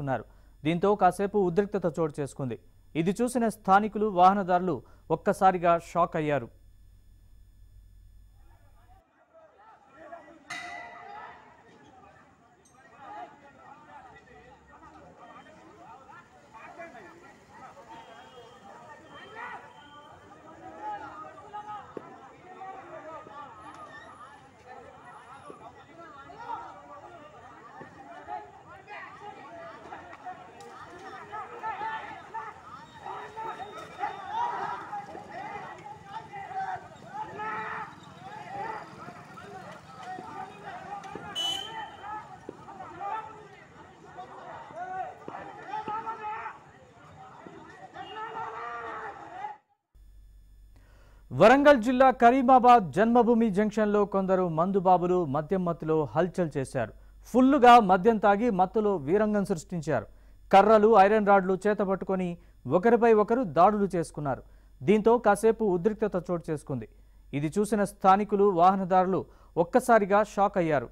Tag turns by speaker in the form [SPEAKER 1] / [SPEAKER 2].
[SPEAKER 1] చేసుకున్నారు దీంతో కాసేపు ఉద్రిక్తత చోటు చేసుకుంది ఇది చూసిన స్థానికులు వాహనదారులు ఒక్కసారిగా షాక్ అయ్యారు వరంగల్ జిల్లా కరీమాబాద్ జన్మభూమి జంక్షన్లో కొందరు మందుబాబులు మద్యం మత్తులో హల్చల్ చేశారు ఫుల్లుగా మద్యం తాగి మత్తులో వీరంగం సృష్టించారు కర్రలు ఐరన్ రాడ్లు చేతపట్టుకొని ఒకరిపై ఒకరు దాడులు చేసుకున్నారు దీంతో కాసేపు ఉద్రిక్తత చోటు చేసుకుంది ఇది చూసిన స్థానికులు వాహనదారులు ఒక్కసారిగా షాక్ అయ్యారు